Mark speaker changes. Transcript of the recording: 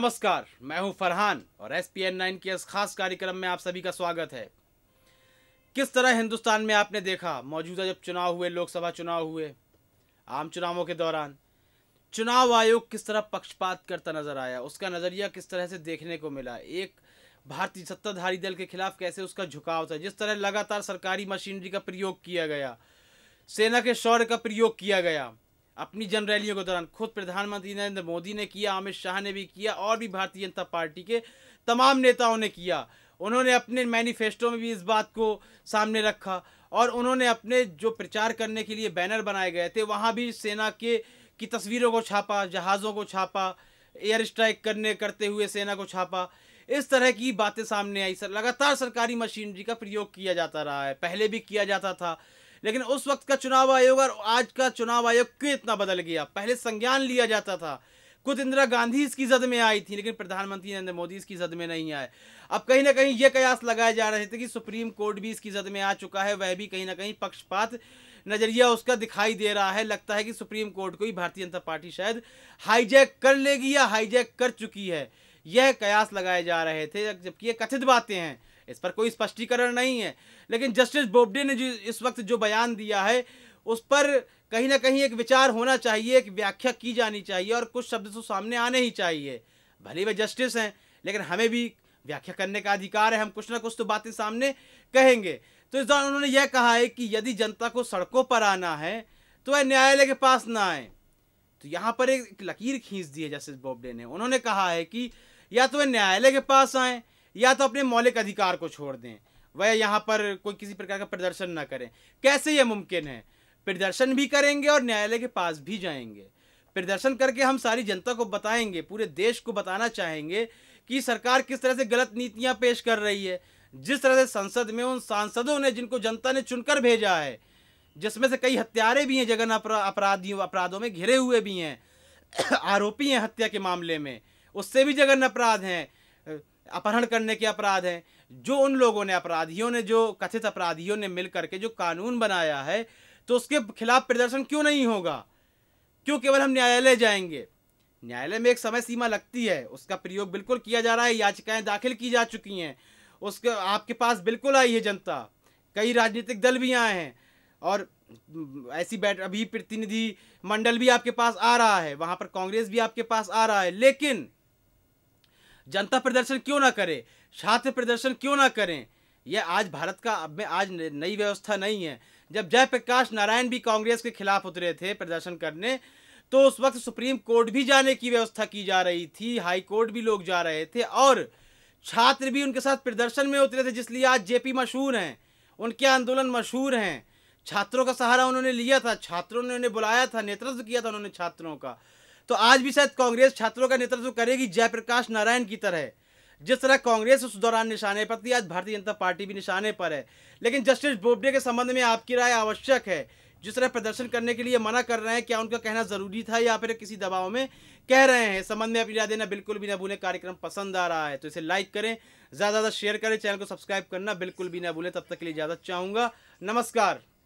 Speaker 1: नमस्कार मैं हूं फरहान और एस पी एन नाइन के इस खास कार्यक्रम में आप सभी का स्वागत है किस तरह हिंदुस्तान में आपने देखा मौजूदा जब चुनाव हुए लोकसभा चुनाव हुए आम चुनावों के दौरान चुनाव आयोग किस तरह पक्षपात करता नजर आया उसका नज़रिया किस तरह से देखने को मिला एक भारतीय सत्ताधारी दल के खिलाफ कैसे उसका झुकाव था जिस तरह लगातार सरकारी मशीनरी का प्रयोग किया गया सेना के शौर्य का प्रयोग किया गया अपनी जन रैलियों के दौरान खुद प्रधानमंत्री नरेंद्र मोदी ने किया अमित शाह ने भी किया और भी भारतीय जनता पार्टी के तमाम नेताओं ने किया उन्होंने अपने मैनिफेस्टो में भी इस बात को सामने रखा और उन्होंने अपने जो प्रचार करने के लिए बैनर बनाए गए थे वहाँ भी सेना के की तस्वीरों को छापा जहाज़ों को छापा एयर स्ट्राइक करने करते हुए सेना को छापा इस तरह की बातें सामने आई सर लगातार सरकारी मशीनरी का प्रयोग किया जाता रहा है पहले भी किया जाता था लेकिन उस वक्त का चुनाव आयोग और आज का चुनाव आयोग क्यों इतना बदल गया पहले संज्ञान लिया जाता था खुद इंदिरा गांधी इसकी जद में आई थी लेकिन प्रधानमंत्री नरेंद्र मोदी इसकी जद में नहीं आए अब कहीं ना कहीं ये कयास लगाए जा रहे थे कि सुप्रीम कोर्ट भी इसकी जद में आ चुका है वह भी कहीं ना कहीं पक्षपात नज़रिया उसका दिखाई दे रहा है लगता है कि सुप्रीम कोर्ट को ही भारतीय जनता पार्टी शायद हाईजैक कर लेगी या हाईजैक कर चुकी है यह कयास लगाए जा रहे थे जबकि ये कथित बातें हैं इस पर कोई स्पष्टीकरण नहीं है लेकिन जस्टिस बोबडे ने जो इस वक्त जो बयान दिया है उस पर कहीं ना कहीं एक विचार होना चाहिए एक व्याख्या की जानी चाहिए और कुछ शब्द तो सामने आने ही चाहिए भले वे जस्टिस हैं लेकिन हमें भी व्याख्या करने का अधिकार है हम कुछ ना कुछ तो बातें सामने कहेंगे तो इस दौरान उन्होंने यह कहा है कि यदि जनता को सड़कों पर आना है तो वह न्यायालय के पास ना आए तो यहाँ पर एक लकीर खींच दी है जस्टिस बोबडे ने उन्होंने कहा है कि या तो वह न्यायालय के पास आए या तो अपने मौलिक अधिकार को छोड़ दें वह यहाँ पर कोई किसी प्रकार का प्रदर्शन ना करें कैसे यह मुमकिन है प्रदर्शन भी करेंगे और न्यायालय के पास भी जाएंगे प्रदर्शन करके हम सारी जनता को बताएंगे पूरे देश को बताना चाहेंगे कि सरकार किस तरह से गलत नीतियाँ पेश कर रही है जिस तरह से संसद में उन सांसदों ने जिनको जनता ने चुनकर भेजा है जिसमें से कई हत्यारे भी हैं जगन अपराधियों अपराधों में घिरे हुए भी हैं आरोपी हैं हत्या के मामले में उससे भी जगन अपराध हैं अपहरण करने के अपराध हैं जो उन लोगों ने अपराधियों ने जो कथित अपराधियों ने मिल के जो कानून बनाया है तो उसके खिलाफ प्रदर्शन क्यों नहीं होगा क्यों केवल हम न्यायालय जाएंगे न्यायालय में एक समय सीमा लगती है उसका प्रयोग बिल्कुल किया जा रहा है याचिकाएं दाखिल की जा चुकी हैं उसके आपके पास बिल्कुल आई है जनता कई राजनीतिक दल भी आए हैं और ऐसी बैठ अभी प्रतिनिधि मंडल भी आपके पास आ रहा है वहाँ पर कांग्रेस भी आपके पास आ रहा है लेकिन जनता प्रदर्शन क्यों ना करे छात्र प्रदर्शन क्यों ना करें यह आज भारत का अब में आज नई व्यवस्था नहीं है जब जयप्रकाश नारायण भी कांग्रेस के खिलाफ उतरे थे प्रदर्शन करने तो उस वक्त सुप्रीम कोर्ट भी जाने की व्यवस्था की जा रही थी हाई कोर्ट भी लोग जा रहे थे और छात्र भी उनके साथ प्रदर्शन में उतरे थे जिसलिए आज जेपी मशहूर हैं उनके आंदोलन मशहूर हैं छात्रों का सहारा उन्होंने लिया था छात्रों ने उन्हें बुलाया था नेतृत्व किया था उन्होंने छात्रों का तो आज भी शायद कांग्रेस छात्रों का नेतृत्व करेगी जयप्रकाश नारायण की तरह जिस तरह कांग्रेस उस दौरान निशाने पर थी आज भारतीय जनता पार्टी भी निशाने पर है लेकिन जस्टिस बोबडे के संबंध में आपकी राय आवश्यक है जिस तरह प्रदर्शन करने के लिए मना कर रहे हैं क्या उनका कहना जरूरी था या फिर किसी दबाव में कह रहे हैं संबंध में अपनी राय देना बिल्कुल भी ना भूलें कार्यक्रम पसंद आ रहा है तो इसे लाइक करें ज़्यादा ज़्यादा शेयर करें चैनल को सब्सक्राइब करना बिल्कुल भी ना भूलें तब तक के लिए ज्यादा चाहूँगा नमस्कार